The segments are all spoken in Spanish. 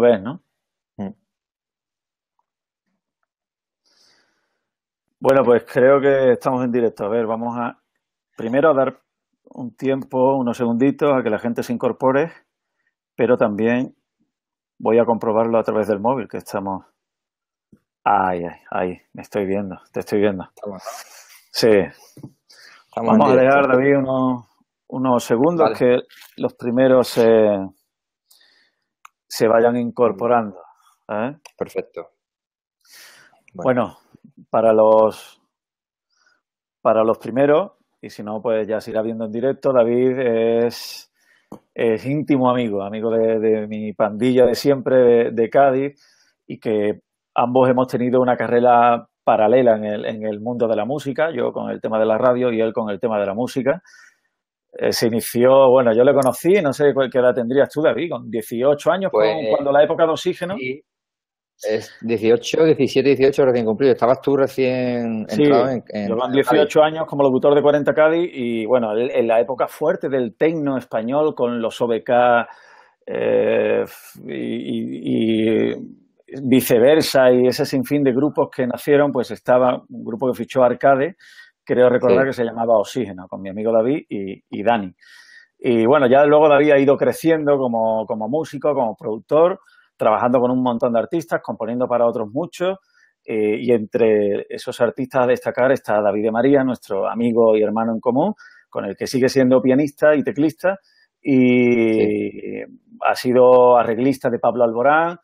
ves, ¿no? Mm. Bueno, pues creo que estamos en directo. A ver, vamos a primero dar un tiempo, unos segunditos, a que la gente se incorpore, pero también voy a comprobarlo a través del móvil, que estamos. Ay, ay, ay, me estoy viendo, te estoy viendo. Sí. Vamos a dejar, David, unos, unos segundos que los primeros se vayan incorporando. ¿eh? Perfecto. Bueno. para los para los primeros, y si no, pues ya se irá viendo en directo, David es, es íntimo amigo, amigo de, mi pandilla de siempre, de, de, Cádiz, y que ambos hemos tenido una carrera paralela en el, en el mundo de la música, yo con el tema de la radio y él con el tema de la música. Eh, se inició, bueno, yo le conocí, no sé qué edad tendrías tú, David, con 18 años, pues, cuando la época de oxígeno. Es 18, 17, 18 recién cumplido. Estabas tú recién entrado en, Yo 18 años como locutor de 40 Cádiz y bueno, en la época fuerte del tecno español con los OBK eh, y, y, viceversa y ese sinfín de grupos que nacieron, pues estaba un grupo que fichó Arcade creo recordar que se llamaba Oxígeno, con mi amigo David y, Dani. Y bueno, ya luego David ha ido creciendo como, músico, como productor, trabajando con un montón de artistas, componiendo para otros muchos. Eh, y entre esos artistas a destacar está David de María, nuestro amigo y hermano en común, con el que sigue siendo pianista y teclista. Y ha sido arreglista de Pablo Alborán,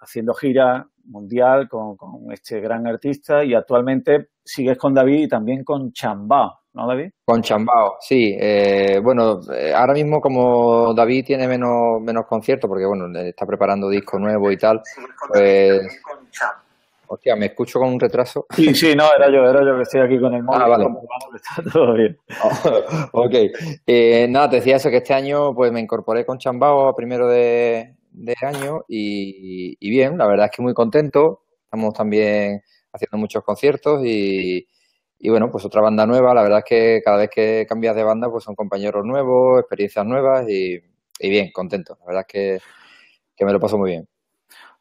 haciendo giras mundial con, este gran artista y actualmente sigues con David y también con Chambao, ¿no David? Con Chambao, sí. Eh, bueno, eh, ahora mismo como David tiene menos, menos conciertos porque bueno, está preparando disco nuevo y tal, pues... Hostia, me escucho con un retraso. Sí, sí, no, era yo, era yo que estoy aquí con el ah, móvil. Ah, vale. todo bien. ok. Eh, nada, te decía eso, que este año pues me incorporé con Chambao a primero de, de año y, bien, la verdad es que muy contento. Estamos también haciendo muchos conciertos y, y, bueno, pues otra banda nueva. La verdad es que cada vez que cambias de banda, pues son compañeros nuevos, experiencias nuevas y, bien, contento. La verdad es que, que me lo paso muy bien.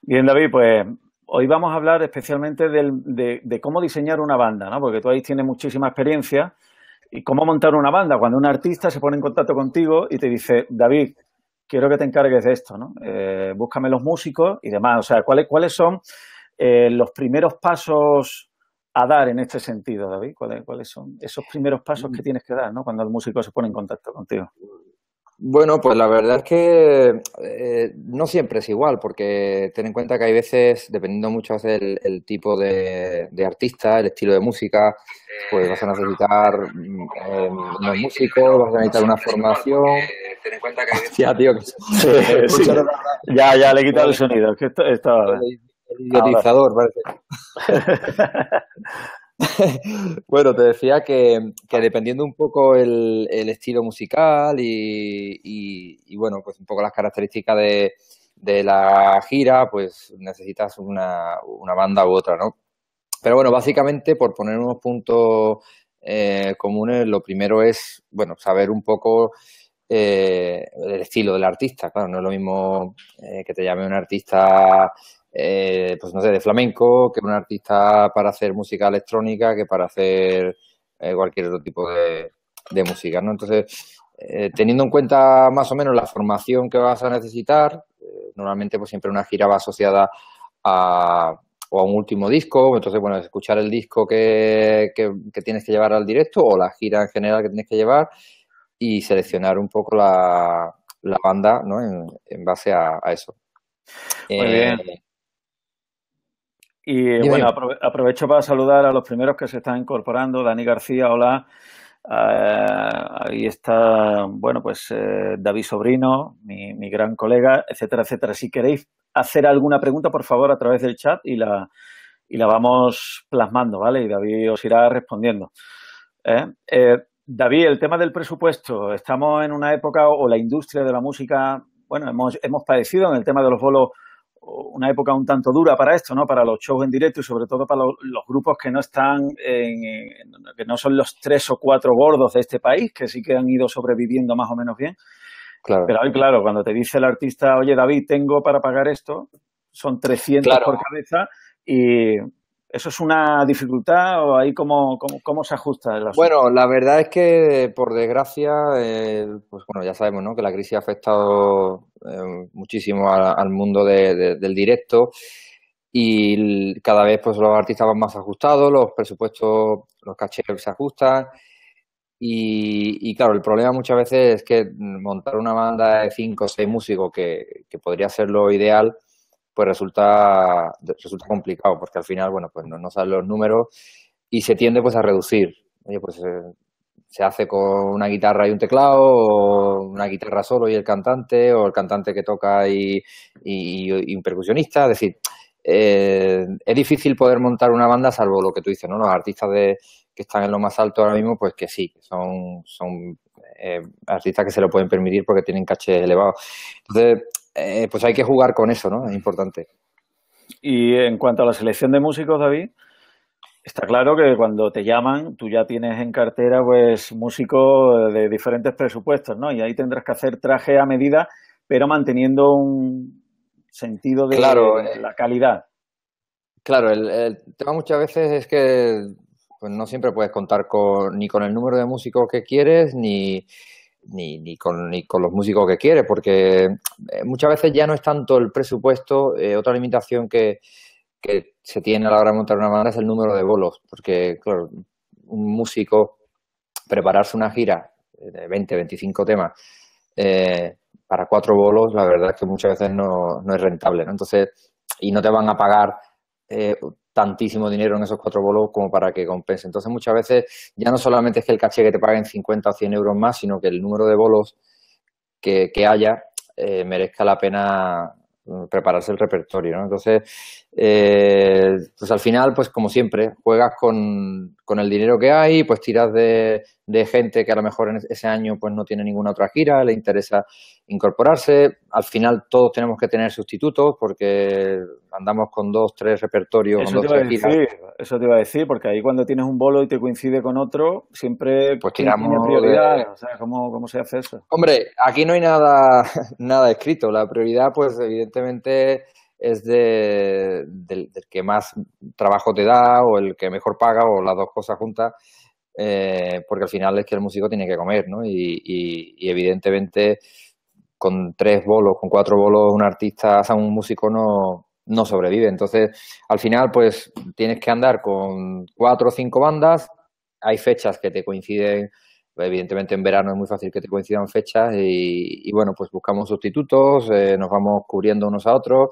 Bien, David, pues hoy vamos a hablar especialmente de, de, cómo diseñar una banda, ¿no? Porque tú ahí tienes muchísima experiencia y cómo montar una banda. Cuando un artista se pone en contacto contigo y te dice, David, quiero que te encargues de esto, ¿no? Eh, búscame los músicos y demás. O sea, ¿cuáles, cuáles son eh, los primeros pasos a dar en este sentido, David? ¿Cuáles, son esos primeros pasos que mm. tienes que dar, ¿no? Cuando el músico se pone en contacto contigo. Bueno, pues la verdad es que eh, no siempre es igual, porque ten en cuenta que hay veces, dependiendo mucho del tipo de, artista, el estilo de música, pues vas a necesitar un mm, eh, unos músicos, vas a necesitar una formación. Ten en cuenta que Ya, ya, le he quitado el sonido, que esto, El, idiotizador, parece. bueno, te decía que, dependiendo un poco el, estilo musical y, bueno, pues un poco las características de, la gira, pues necesitas una, banda u otra, ¿no? Pero bueno, básicamente por poner unos puntos eh, comunes, lo primero es, bueno, saber un poco eh, el estilo del artista. Claro, no es lo mismo eh, que te llame un artista eh, pues no sé, de flamenco, que un artista para hacer música electrónica, que para hacer eh, cualquier otro tipo de, música, ¿no? Entonces, eh, teniendo en cuenta más o menos la formación que vas a necesitar, normalmente pues siempre una gira va asociada a, o a un último disco, entonces, bueno, escuchar el disco que, que, tienes que llevar al directo o la gira en general que tienes que llevar y seleccionar un poco la, banda, ¿no? En, base a, eso. Muy bien. Y eh, bueno, aprovecho para saludar a los primeros que se están incorporando. Dani García, hola. Ah, ahí está, bueno, pues eh, David Sobrino, mi, mi, gran colega, etcétera, etcétera. Si queréis hacer alguna pregunta, por favor, a través del chat y la, y la vamos plasmando, ¿vale? Y David os irá respondiendo. ¿Eh? David, el tema del presupuesto. Estamos en una época, o la industria de la música, bueno, hemos, hemos padecido en el tema de los bolos una época un tanto dura para esto, ¿no? Para los shows en directo y sobre todo para los, grupos que no están, en, que no son los tres o cuatro gordos de este país, que sí que han ido sobreviviendo más o menos bien. Claro. Pero hoy, claro, cuando te dice el artista, oye, David, tengo para pagar esto, son 300 por cabeza y ¿Eso es una dificultad o ahí cómo, cómo, se ajusta Bueno, la verdad es que, por desgracia, pues bueno, ya sabemos ¿no? que la crisis ha afectado eh, muchísimo al mundo del directo y cada vez pues los artistas van más ajustados, los presupuestos, los cachés se ajustan y, y, claro, el problema muchas veces es que montar una banda de cinco o seis músicos, que, que podría ser lo ideal, pues resulta, resulta complicado, porque al final, bueno, pues no, salen los números y se tiende pues a reducir. Oye, pues eh, se hace con una guitarra y un teclado, o una guitarra solo y el cantante, o el cantante que toca y, y, un percusionista, es decir, eh, es difícil poder montar una banda salvo lo que tú dices, ¿no? Los artistas de, que están en lo más alto ahora mismo, pues que sí, son, son eh, artistas que se lo pueden permitir porque tienen caché elevado. Entonces, eh, pues hay que jugar con eso, ¿no? Es importante. Y en cuanto a la selección de músicos, David, está claro que cuando te llaman, tú ya tienes en cartera pues músicos de diferentes presupuestos, ¿no? Y ahí tendrás que hacer traje a medida, pero manteniendo un sentido de claro, eh, la calidad. Claro, el, tema muchas veces es que pues, no siempre puedes contar con, ni con el número de músicos que quieres, ni, ni, ni, con, con los músicos que quiere, porque eh, muchas veces ya no es tanto el presupuesto, eh, otra limitación que, que se tiene a la hora de montar una banda es el número de bolos, porque un músico prepararse una gira eh, de 20, 25 temas para cuatro bolos, la verdad es que muchas veces no, no es rentable, Entonces, y no te van a pagar eh, tantísimo dinero en esos cuatro bolos como para que compense. Entonces, muchas veces ya no solamente es que el caché que te paguen 50 o 100 euros más, sino que el número de bolos que, haya eh, merezca la pena mm, prepararse el repertorio, ¿no? Entonces, eh, pues al final, pues como siempre, juegas con, con, el dinero que hay, pues tiras de, de gente que a lo mejor en ese año pues no tiene ninguna otra gira, le interesa incorporarse. Al final todos tenemos que tener sustitutos porque andamos con dos, tres repertorios, eso dos, tres Eso te iba a decir, porque ahí cuando tienes un bolo y te coincide con otro, siempre pues prioridad. Eh, ¿cómo, se hace eso? Hombre, aquí no hay nada, nada escrito. La prioridad, pues evidentemente es de, del que más trabajo te da o el que mejor paga o las dos cosas juntas eh, porque al final es que el músico tiene que comer, ¿no? Y, evidentemente con tres bolos, con cuatro bolos, un artista, o un músico no, sobrevive. Entonces, al final, pues tienes que andar con cuatro o cinco bandas. Hay fechas que te coinciden evidentemente en verano es muy fácil que te coincidan fechas y, bueno, pues buscamos sustitutos, eh, nos vamos cubriendo unos a otros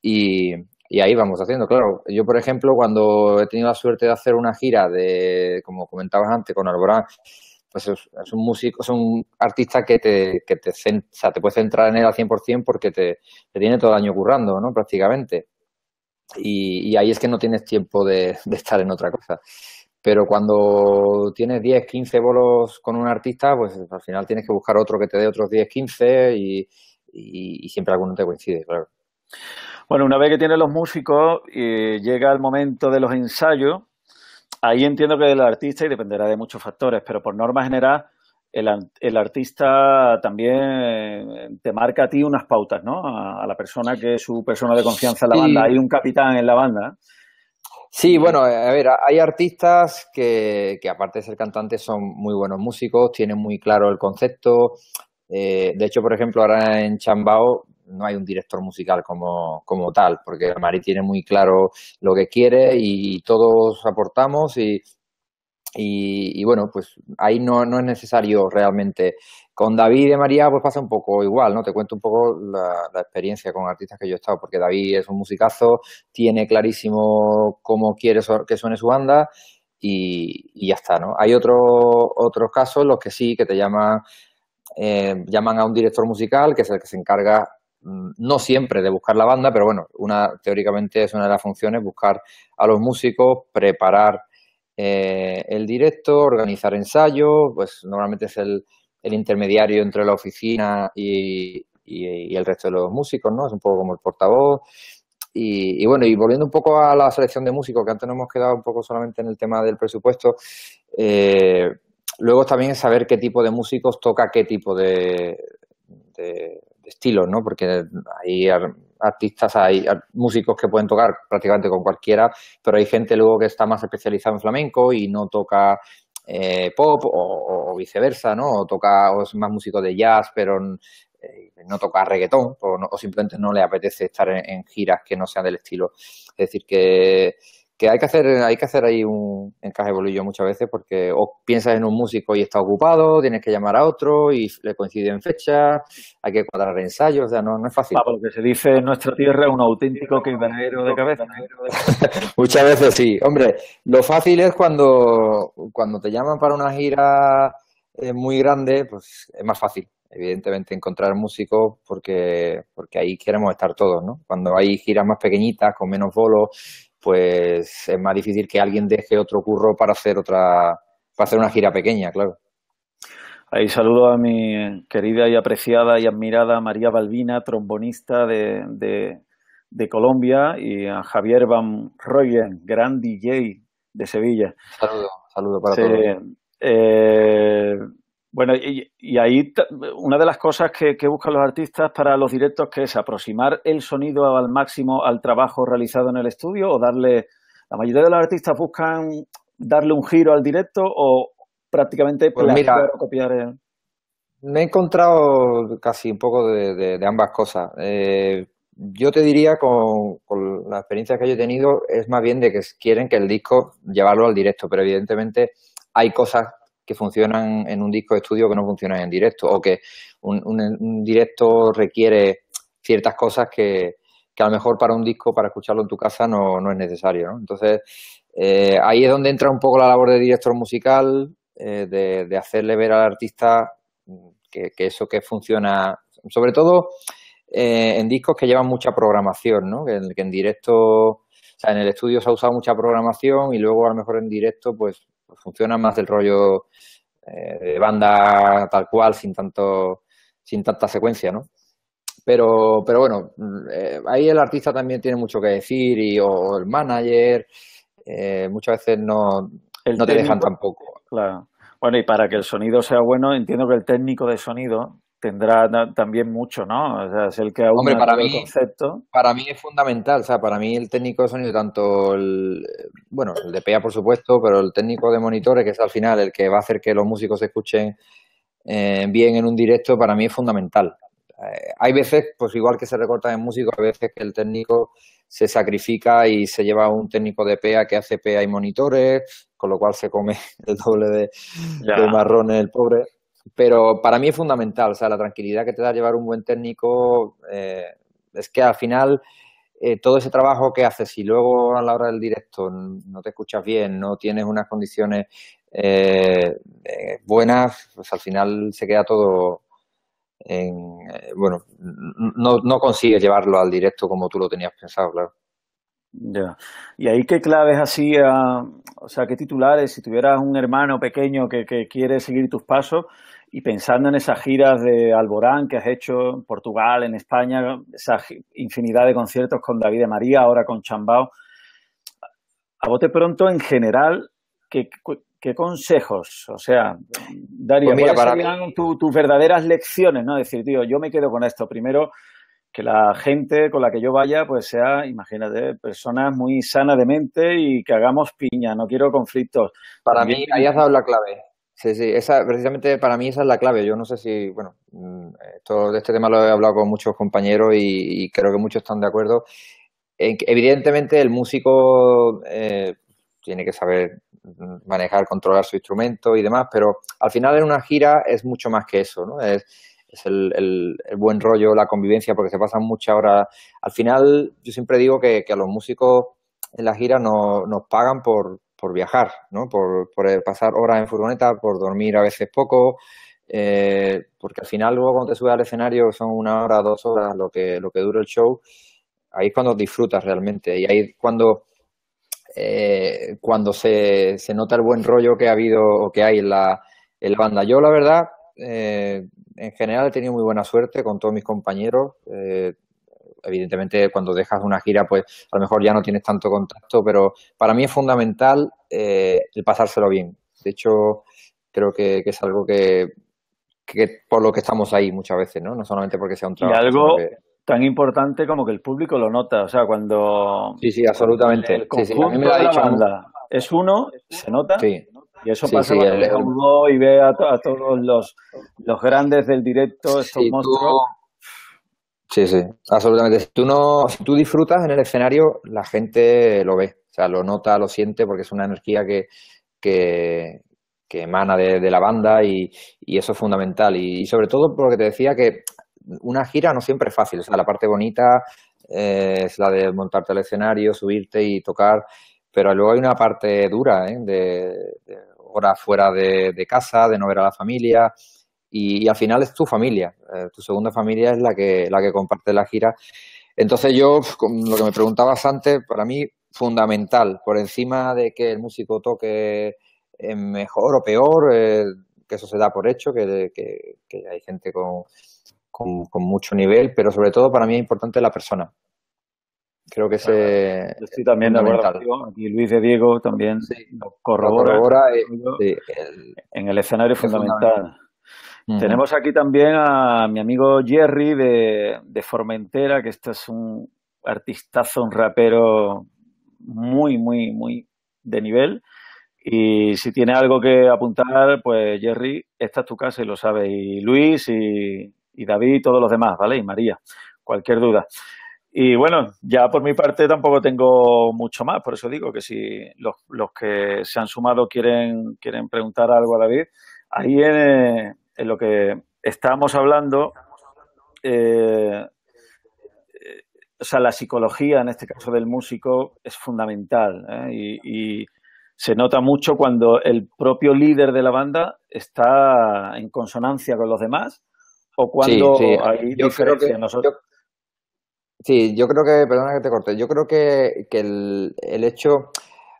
y, y ahí vamos haciendo, claro. Yo, por ejemplo, cuando he tenido la suerte de hacer una gira de, como comentabas antes, con Alborán, pues es, un músico, es un artista que te, que te, te puedes centrar en él al 100% porque te, tiene todo el año currando, ¿no? Prácticamente. Y, y ahí es que no tienes tiempo de, de estar en otra cosa pero cuando tienes 10, 15 bolos con un artista, pues al final tienes que buscar otro que te dé otros 10, 15 y, y siempre alguno te coincide, claro. Bueno, una vez que tiene los músicos, y eh, llega el momento de los ensayos. Ahí entiendo que el artista, y dependerá de muchos factores, pero por norma general, el, artista también eh, te marca a ti unas pautas, ¿no? A, la persona que es su persona de confianza en la banda. Hay un capitán en la banda. Sí, bueno, eh, a ver, hay artistas que, que aparte de ser cantantes son muy buenos músicos, tienen muy claro el concepto, de hecho, por ejemplo, ahora en Chambao no hay un director musical como, tal, porque Mari tiene muy claro lo que quiere y, todos aportamos y, y, bueno, pues ahí no, no, es necesario realmente. Con David y María pues pasa un poco igual, ¿no? Te cuento un poco la, experiencia con artistas que yo he estado, porque David es un musicazo, tiene clarísimo cómo quiere que suene su banda y, ya está, ¿no? Hay otros otros casos, los que sí, que te llaman, eh, llaman a un director musical, que es el que se encarga Mm, no siempre de buscar la banda, pero bueno, una teóricamente es una de las funciones buscar a los músicos, preparar eh, el directo, organizar ensayos, pues normalmente es el, intermediario entre la oficina y, el resto de los músicos, ¿no? Es un poco como el portavoz. Y, bueno, y volviendo un poco a la selección de músicos, que antes nos hemos quedado un poco solamente en el tema del presupuesto, eh, luego también es saber qué tipo de músicos toca qué tipo de estilos, ¿no? Porque hay artistas, hay músicos que pueden tocar prácticamente con cualquiera, pero hay gente luego que está más especializada en flamenco y no toca eh, pop o, viceversa, ¿no? O toca o es más músico de jazz, pero eh, no toca reggaetón o, simplemente no le apetece estar en, en giras que no sean del estilo. Es decir, que hay que hacer, hay que hacer ahí un encaje bolillo muchas veces porque o piensas en un músico y está ocupado, tienes que llamar a otro y le coinciden fechas, hay que cuadrar ensayos, o sea, no, es fácil. lo ah, que se dice en nuestra tierra un auténtico quebradero de cabeza. muchas veces sí. Hombre, lo fácil es cuando, cuando te llaman para una gira eh, muy grande, pues es más fácil evidentemente encontrar músicos porque porque ahí queremos estar todos, ¿no? Cuando hay giras más pequeñitas, con menos bolos, pues es más difícil que alguien deje otro curro para hacer otra, para hacer una gira pequeña, claro. Ahí saludo a mi querida y apreciada y admirada María Balbina, trombonista de, de, Colombia, y a Javier Van Royen, gran DJ de Sevilla. Saludo, saludo para todos. Eh, bueno, y, ahí una de las cosas que, buscan los artistas para los directos que es aproximar el sonido al máximo al trabajo realizado en el estudio o darle, la mayoría de los artistas buscan darle un giro al directo o prácticamente pues copiar el... Me he encontrado casi un poco de, ambas cosas. Eh, yo te diría, con, con la experiencia que yo he tenido, es más bien de que quieren que el disco llevarlo al directo, pero evidentemente hay cosas que funcionan en un disco de estudio que no funcionan en directo o que un, directo requiere ciertas cosas que, que, a lo mejor para un disco, para escucharlo en tu casa, no, es necesario. ¿no? Entonces, eh, ahí es donde entra un poco la labor de director musical, eh, de, hacerle ver al artista que, eso que funciona, sobre todo eh, en discos que llevan mucha programación, ¿no? que, en, que en directo... O sea, en el estudio se ha usado mucha programación y luego a lo mejor en directo, pues funciona más del rollo eh, de banda tal cual, sin tanto, sin tanta secuencia, ¿no? Pero, pero bueno, eh, ahí el artista también tiene mucho que decir, y, o, el manager, eh, muchas veces no, no te dejan tampoco. Claro. Bueno, y para que el sonido sea bueno, entiendo que el técnico de sonido tendrá también mucho, ¿no? O sea, es el que aún Hombre, para mí, concepto. Para mí es fundamental, o sea, para mí el técnico de sonido, tanto el, bueno, el de PEA por supuesto, pero el técnico de monitores, que es al final el que va a hacer que los músicos se escuchen eh, bien en un directo, para mí es fundamental. Eh, hay veces, pues igual que se recortan en músicos, hay veces que el técnico se sacrifica y se lleva a un técnico de PEA que hace PEA y monitores, con lo cual se come el doble de, de marrones el pobre pero para mí es fundamental, o sea, la tranquilidad que te da llevar un buen técnico, eh, es que al final eh, todo ese trabajo que haces y luego a la hora del directo no te escuchas bien, no tienes unas condiciones eh, buenas, pues al final se queda todo en, bueno, no, no consigues llevarlo al directo como tú lo tenías pensado, claro. Ya. ¿Y ahí qué claves hacía, o sea, qué titulares, si tuvieras un hermano pequeño que quiere seguir tus pasos, y pensando en esas giras de Alborán que has hecho en Portugal, en España, esa infinidad de conciertos con David y María, ahora con Chambao, a bote pronto, en general, ¿qué, consejos? O sea, Darío, pues mira, tus verdaderas lecciones? ¿no? Decir, tío, yo me quedo con esto. Primero, que la gente con la que yo vaya, pues sea, imagínate, personas muy sanas de mente y que hagamos piña, no quiero conflictos. Para mí, ahí has dado la clave. Sí, sí, esa, precisamente para mí esa es la clave. Yo no sé si, bueno, mm, todo de este tema lo he hablado con muchos compañeros y, creo que muchos están de acuerdo. evidentemente el músico eh, tiene que saber manejar, controlar su instrumento y demás, pero al final en una gira es mucho más que eso, ¿no? Es, el, buen rollo, la convivencia, porque se pasan muchas horas. Al final, yo siempre digo que, que a los músicos en la gira no, nos pagan por, por viajar, ¿no? Por, por, pasar horas en furgoneta, por dormir a veces poco, eh, porque al final luego cuando te subes al escenario son una hora, dos horas lo que, lo que dura el show, ahí es cuando disfrutas realmente y ahí es cuando, eh, cuando se, nota el buen rollo que ha habido o que hay en la, en banda. Yo la verdad, eh, en general he tenido muy buena suerte con todos mis compañeros, evidentemente cuando dejas una gira, pues a lo mejor ya no tienes tanto contacto, pero para mí es fundamental eh, el pasárselo bien. De hecho, creo que, es algo que, por lo que estamos ahí muchas veces, ¿no? No solamente porque sea un trabajo. Y algo tan importante como que el público lo nota, o sea, cuando... Sí, sí, absolutamente. El sí, a me lo ha dicho. es uno, se nota. Y eso pasa cuando y ve a, todos los, grandes del directo, estos monstruos. Sí, sí, absolutamente. Si tú, tú disfrutas en el escenario, la gente lo ve, o sea, lo nota, lo siente, porque es una energía que, que, emana de, la banda y, eso es fundamental. Y, sobre todo porque te decía que una gira no siempre es fácil, o sea, la parte bonita eh, es la de montarte al escenario, subirte y tocar, pero luego hay una parte dura, ¿eh? de, de horas fuera de casa, de no ver a la familia y, al final es tu familia, eh, tu segunda familia es la que, la que comparte la gira. Entonces yo, lo que me preguntabas antes, para mí fundamental, por encima de que el músico toque mejor o peor, eh, que eso se da por hecho, que, hay gente con, mucho nivel, pero sobre todo para mí es importante la persona. Creo que estoy también de acuerdo Aquí Luis de Diego también corrobora. Eh, en el escenario es fundamental. Tenemos aquí también a mi amigo Jerry de, Formentera, que este es un artistazo, un rapero muy, muy, muy de nivel. Y si tiene algo que apuntar, pues Jerry, esta es tu casa y lo sabes. Y Luis y, David y todos los demás, ¿vale? Y María, cualquier duda. Y bueno, ya por mi parte tampoco tengo mucho más, por eso digo que si los, que se han sumado quieren, quieren preguntar algo a David, ahí en, en lo que estábamos hablando, eh, eh, o sea, la psicología, en este caso del músico, es fundamental. ¿eh? Y, se nota mucho cuando el propio líder de la banda está en consonancia con los demás o cuando hay diferencia. Nosotros... sí, yo creo que, perdona que te corte, yo creo que, que el, el hecho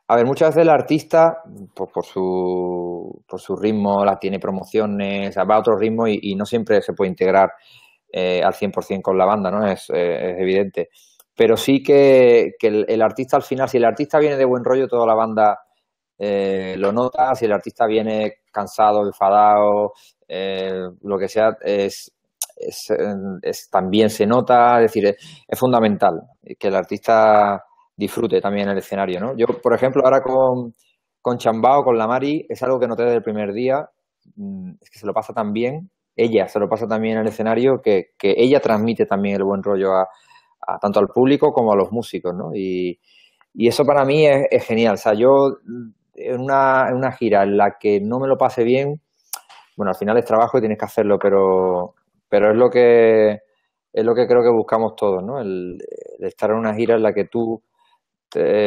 a ver, muchas veces el artista, pues por su, por su ritmo, la tiene promociones, va a otro ritmo y, no siempre se puede integrar eh, al 100% con la banda, ¿no? Es, eh, evidente. Pero sí que, el, artista al final, si el artista viene de buen rollo, toda la banda eh, lo nota. Si el artista viene cansado, enfadado, lo que sea, es, también se nota. Es decir, es fundamental que el artista disfrute también el escenario, ¿no? Yo, por ejemplo, ahora con, con Chambao, con la Mari, es algo que noté desde el primer día, mm, es que se lo pasa tan bien, ella se lo pasa también en el escenario, que, ella transmite también el buen rollo a, tanto al público como a los músicos, ¿no? Y, y eso para mí es, genial. O sea, yo mm, en una, gira en la que no me lo pase bien, bueno, al final es trabajo y tienes que hacerlo, pero, pero es lo que es lo que creo que buscamos todos, ¿no? el estar en una gira en la que tú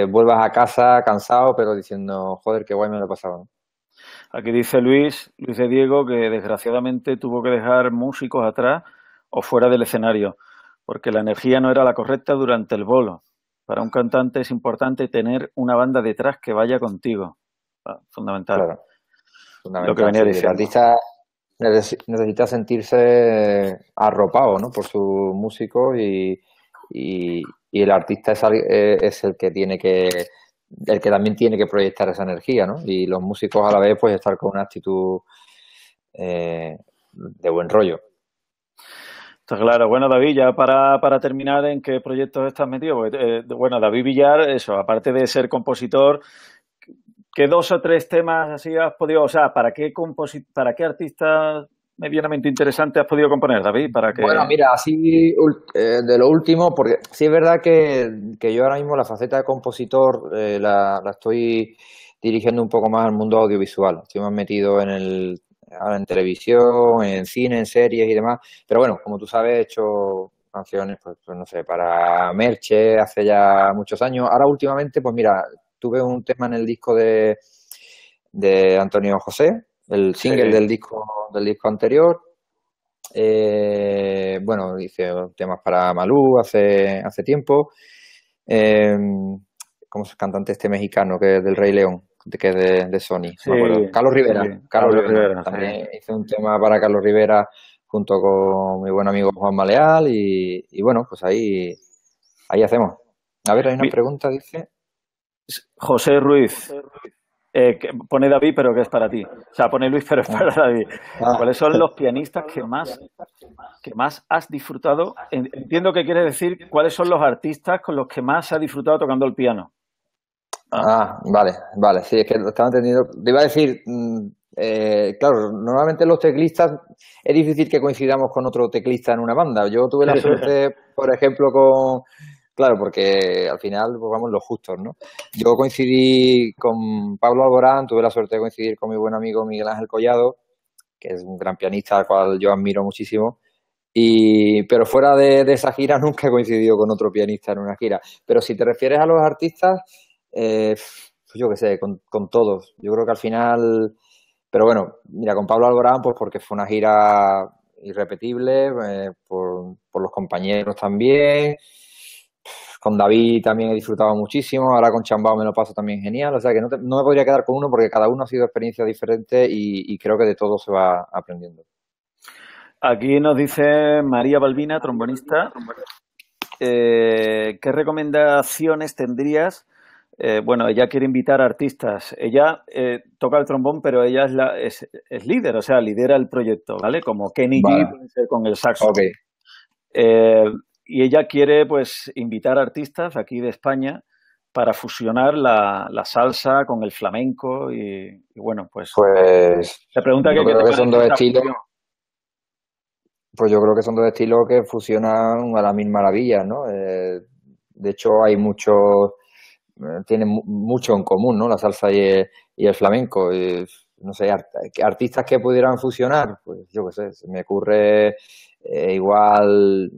vuelvas a casa cansado, pero diciendo, joder, qué guay me lo he pasado. Aquí dice Luis, Luis de Diego, que desgraciadamente tuvo que dejar músicos atrás o fuera del escenario, porque la energía no era la correcta durante el bolo. Para un cantante es importante tener una banda detrás que vaya contigo. Ah, fundamental. Lo que venía diciendo. El artista necesita sentirse arropado por su músico y, y el artista es, eh, es el que tiene que el que también tiene que proyectar esa energía, ¿no? Y los músicos a la vez pues estar con una actitud eh, de buen rollo. Está claro. Bueno, David, ya para, para terminar, ¿en qué proyectos estás metido? Pues, eh, bueno, David Villar, eso, aparte de ser compositor, ¿qué dos o tres temas así has podido, o sea, para qué, para qué artistas medianamente interesante has podido componer, David? Para que... Bueno, mira, así eh, de lo último, porque sí es verdad que, yo ahora mismo la faceta de compositor eh, la, estoy dirigiendo un poco más al mundo audiovisual. Estoy más metido en el en televisión, en cine, en series y demás. Pero bueno, como tú sabes, he hecho canciones, pues, pues, no sé, para Merche hace ya muchos años. Ahora últimamente, pues mira, tuve un tema en el disco de, de Antonio José, el single del disco del disco anterior. Eh, bueno, hice temas para Malú hace, hace tiempo. Em, ¿Cómo cantante este mexicano que es del Rey León? que es de, Sony, Carlos Rivera. también hice un tema para Carlos Rivera junto con mi buen amigo Juan Maleal y, bueno, pues ahí, ahí hacemos. A ver, hay una pregunta, dice. José Ruiz. José Ruiz. Eh, pone David, pero que es para ti. O sea, pone Luis, pero es para ah. David. Ah. ¿Cuáles son los pianistas que más, que más has disfrutado? Entiendo que quieres decir cuáles son los artistas con los que más has disfrutado tocando el piano. Ah, vale, vale, sí, es que lo estaba entendiendo. Te iba a decir, mm, eh, claro, normalmente los teclistas es difícil que coincidamos con otro teclista en una banda. Yo tuve la suerte, por ejemplo, con Claro, porque al final pues vamos los justos, ¿no? Yo coincidí con Pablo Alborán, tuve la suerte de coincidir con mi buen amigo Miguel Ángel Collado, que es un gran pianista al cual yo admiro muchísimo. Y, pero fuera de, esa gira nunca he coincidido con otro pianista en una gira. Pero si te refieres a los artistas, eh, pues yo qué sé, con, todos. Yo creo que al final... Pero bueno, mira, con Pablo Alborán, pues porque fue una gira irrepetible, eh, por los compañeros también con David también he disfrutado muchísimo, ahora con Chambao me lo paso también genial, o sea que no, me podría quedar con uno porque cada uno ha sido experiencia diferente y, creo que de todo se va aprendiendo. Aquí nos dice María Balbina, trombonista, eh, ¿qué recomendaciones tendrías? Eh, bueno, ella quiere invitar artistas. Ella eh, toca el trombón, pero ella es, líder, o sea, lidera el proyecto, ¿vale? Como Kenny G con el saxo. Okay y ella quiere pues invitar artistas aquí de España para fusionar la, salsa con el flamenco y, bueno, pues... Pues... pregunta yo que, creo que son dos estilos... Pues yo creo que son dos estilos que fusionan a la misma maravilla ¿no? Eh, de hecho hay muchos... Eh, tienen mucho en común, ¿no? La salsa y el, flamenco. y, no sé, artistas que pudieran fusionar, pues yo qué sé, me ocurre eh, igual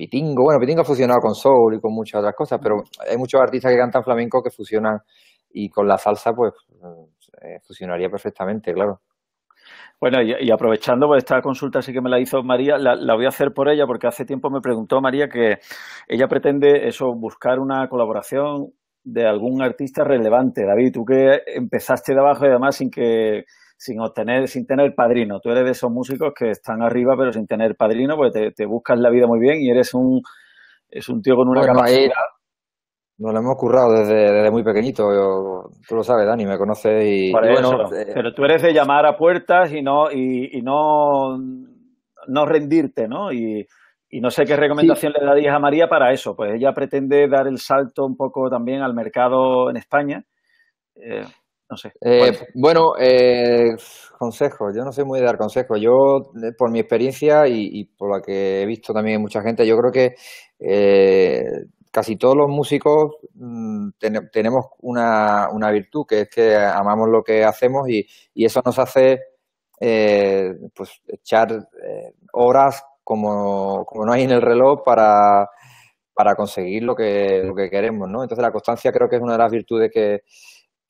Pitingo, bueno, Pitingo ha fusionado con soul y con muchas otras cosas, pero hay muchos artistas que cantan flamenco que fusionan y con la salsa pues eh, fusionaría perfectamente, claro. Bueno, y, aprovechando, pues, esta consulta sí que me la hizo María, la, la, voy a hacer por ella porque hace tiempo me preguntó María que ella pretende eso, buscar una colaboración de algún artista relevante. David, tú que empezaste de abajo y además sin que sin obtener, sin tener padrino. Tú eres de esos músicos que están arriba pero sin tener padrino, porque te, buscas la vida muy bien y eres un, es un tío con una bueno, capacidad. nos lo hemos currado desde, muy pequeñito. tú lo sabes, Dani, me conoces y, eh, pero tú eres de llamar a puertas y no, y, no, no rendirte, Y, no sé qué recomendación le darías a María para eso. Pues ella pretende dar el salto un poco también al mercado en España. Eh, no sé. Eh, bueno, eh, consejos. Yo no soy muy de dar consejos. Yo, eh, por mi experiencia y, por la que he visto también mucha gente, yo creo que eh, casi todos los músicos mm, tenemos una, virtud, que es que amamos lo que hacemos y, y eso nos hace pues echar horas como, como no hay en el reloj para para conseguir lo que, lo que queremos, ¿no? Entonces la constancia creo que es una de las virtudes que,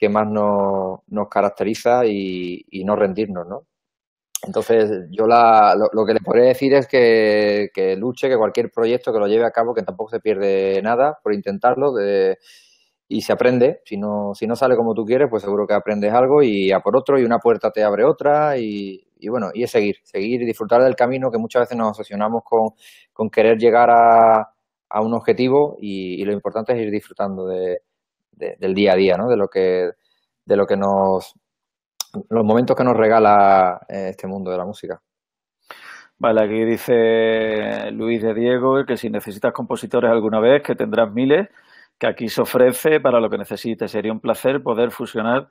que más nos, caracteriza y, no rendirnos, ¿no? Entonces, yo la, lo, que les podría decir es que, luche, que cualquier proyecto que lo lleve a cabo, que tampoco se pierde nada por intentarlo y se aprende. Si no, si no sale como tú quieres, pues seguro que aprendes algo y a por otro y una puerta te abre otra y, bueno, y es seguir, seguir y disfrutar del camino que muchas veces nos obsesionamos con, con querer llegar a, un objetivo y, lo importante es ir disfrutando de, del día a día, ¿no? De lo que, de lo que nos, los momentos que nos regala eh, este mundo de la música. Vale, aquí dice Luis de Diego que si necesitas compositores alguna vez, que tendrás miles, que aquí se ofrece para lo que necesites. Sería un placer poder fusionar,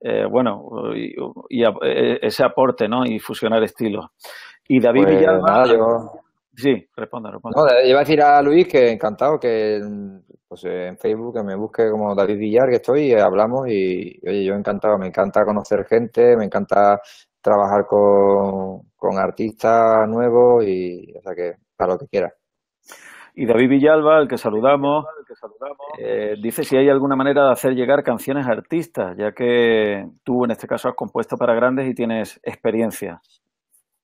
eh, bueno, y, eh, ese aporte, ¿no? Y fusionar estilos. Y David pues Villalba. Sí, responda, responda. No, iba a decir a Luis que encantado que pues, en Facebook que me busque como David Villar, que estoy, eh, hablamos y, oye, yo encantado, me encanta conocer gente, me encanta trabajar con, artistas nuevos y, o sea que, para lo que quieras. Y David Villalba, al que saludamos, eh, dice si hay alguna manera de hacer llegar canciones a artistas, ya que tú en este caso has compuesto para grandes y tienes experiencia.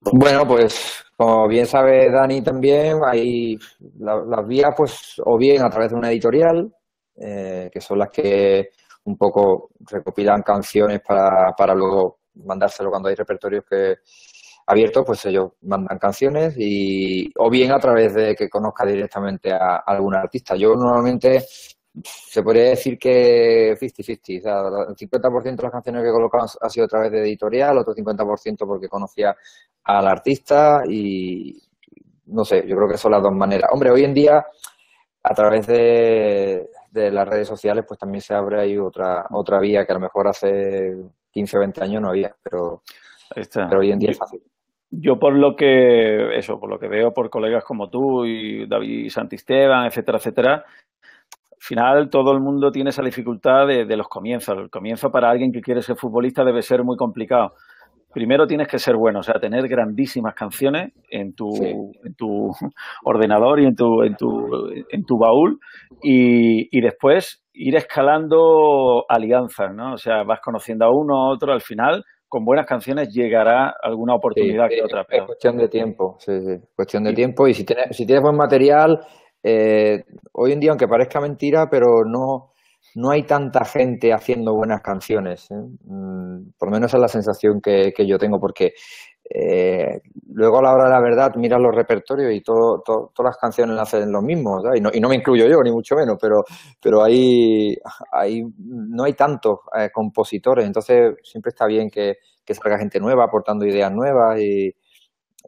Bueno, pues como bien sabe Dani también, hay las vías, pues o bien a través de una editorial, eh, que son las que un poco recopilan canciones para, para luego mandárselo cuando hay repertorios que abiertos, pues ellos mandan canciones y o bien a través de que conozca directamente a, algún artista. Yo normalmente se podría decir que 50-50, o sea, el 50% de las canciones que he ha sido a través de editorial, otro 50% porque conocía al artista y no sé, yo creo que son las dos maneras. Hombre, hoy en día a través de, las redes sociales pues también se abre ahí otra, otra vía que a lo mejor hace 15 o 20 años no había, pero, hoy en día es fácil. Yo por lo que, eso, por lo que veo por colegas como tú y David Santisteban, etcétera, etcétera, al final todo el mundo tiene esa dificultad de, los comienzos. El comienzo para alguien que quiere ser futbolista debe ser muy complicado primero tienes que ser bueno, o sea, tener grandísimas canciones en tu, ordenador y en tu, en tu, baúl y, después ir escalando alianzas, ¿no? O sea, vas conociendo a uno, a otro, al final con buenas canciones llegará alguna oportunidad que eh, otra. Es cuestión de tiempo, sí, sí, cuestión de tiempo y si tienes, buen material, eh, hoy en día, aunque parezca mentira, pero no no hay tanta gente haciendo buenas canciones. ¿eh? Mm, por lo menos es la sensación que, yo tengo, porque eh, luego a la hora de la verdad miras los repertorios y todas las canciones hacen lo mismo, y no, me incluyo yo, ni mucho menos, pero, ahí, no hay tantos eh, compositores, entonces siempre está bien que, que, salga gente nueva, aportando ideas nuevas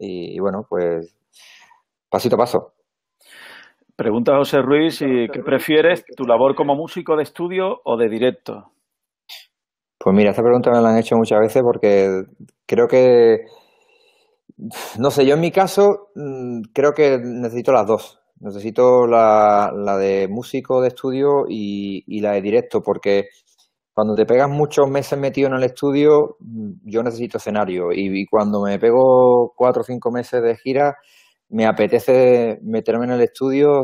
y bueno, pues pasito a paso. Pregunta José Ruiz qué prefieres, tu labor como músico de estudio o de directo. Pues mira, esta pregunta me la han hecho muchas veces porque creo que, no sé, yo en mi caso mm, creo que necesito las dos. Necesito la, de músico de estudio y, la de directo porque cuando te pegas muchos meses metido en el estudio, mm, yo necesito escenario y, y cuando me pego cuatro o cinco meses de gira, me apetece meterme en el estudio,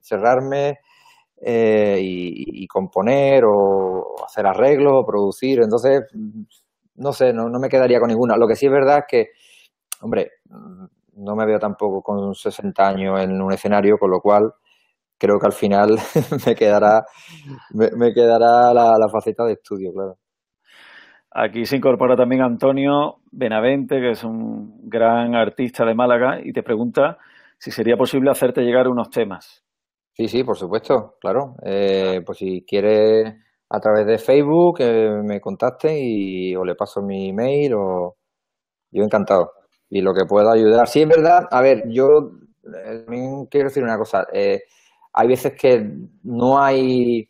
cerrarme eh, y, componer o hacer arreglos o producir. Entonces, no sé, no, me quedaría con ninguna. Lo que sí es verdad es que, hombre, no me veo tampoco con 60 años en un escenario, con lo cual creo que al final me quedará, me, quedará la, la faceta de estudio, claro. Aquí se incorpora también Antonio Benavente, que es un gran artista de Málaga, y te pregunta si sería posible hacerte llegar unos temas. Sí, sí, por supuesto, claro. Eh, pues si quieres a través de Facebook eh, me contacte y o le paso mi email o yo encantado. Y lo que pueda ayudar. Sí, es verdad. A ver, yo eh, también quiero decir una cosa. hay veces que no hay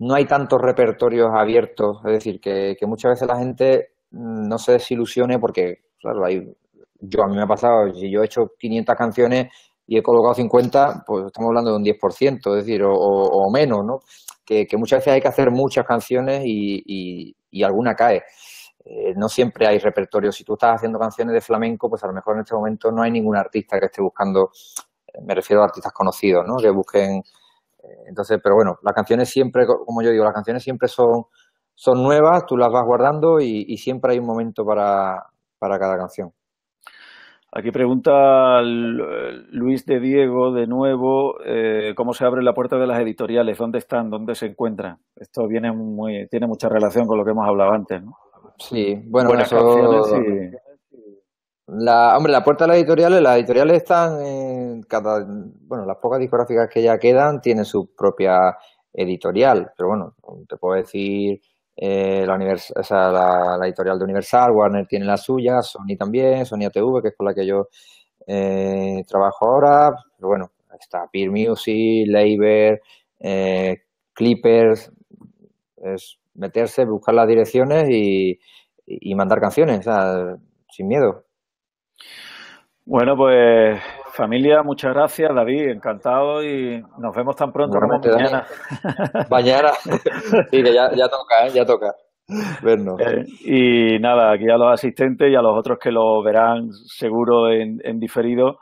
no hay tantos repertorios abiertos, es decir, que, muchas veces la gente mm, no se desilusione porque, claro, yo a mí me ha pasado, si yo he hecho 500 canciones y he colocado 50, pues estamos hablando de un 10%, es decir, o, o, menos, ¿no? Que, muchas veces hay que hacer muchas canciones y, y, alguna cae. Eh, no siempre hay repertorio. Si tú estás haciendo canciones de flamenco, pues a lo mejor en este momento no hay ningún artista que esté buscando, eh, me refiero a artistas conocidos, ¿no? Que busquen eh, entonces, pero bueno, las canciones siempre, como yo digo, las canciones siempre son, son nuevas, tú las vas guardando y, siempre hay un momento para, para cada canción. Aquí pregunta eh, Luis de Diego de nuevo eh, cómo se abre la puerta de las editoriales, dónde están, dónde se encuentran. Esto viene muy, tiene mucha relación con lo que hemos hablado antes, ¿no? Sí, bueno, Buenas eso, canciones la, hombre, la puerta de las editoriales, las editoriales están en cada, bueno, las pocas discográficas que ya quedan tienen su propia editorial, pero bueno, te puedo decir, eh, la, editorial de Universal, Warner tiene la suya, Sony también, Sony ATV, que es con la que yo eh, trabajo ahora, pero bueno, está Peer Music, Labor, eh, Clippers, es meterse, buscar las direcciones y, y mandar canciones, o sea, sin miedo. Bueno, pues familia, muchas gracias, David, encantado y nos vemos tan pronto como mañana. mañana, sí, que ya, toca, ¿eh? ya toca. Vernos. Eh, y nada, aquí a los asistentes y a los otros que lo verán seguro en, diferido,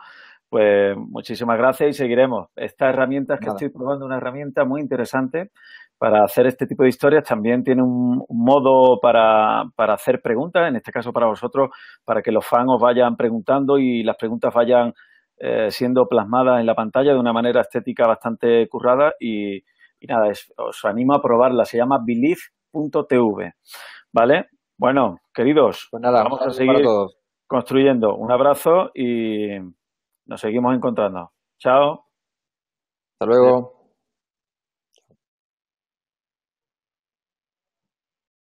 pues muchísimas gracias y seguiremos. Esta herramienta que estoy probando, una herramienta muy interesante para hacer este tipo de historias también tiene un modo para, hacer preguntas, en este caso para vosotros, para que los fans os vayan preguntando y las preguntas vayan eh, siendo plasmadas en la pantalla de una manera estética bastante currada y, nada, os animo a probarla, se llama belief.tv, ¿vale? Bueno, queridos, pues nada, vamos a seguir construyendo. Un abrazo y nos seguimos encontrando. Chao. Hasta luego.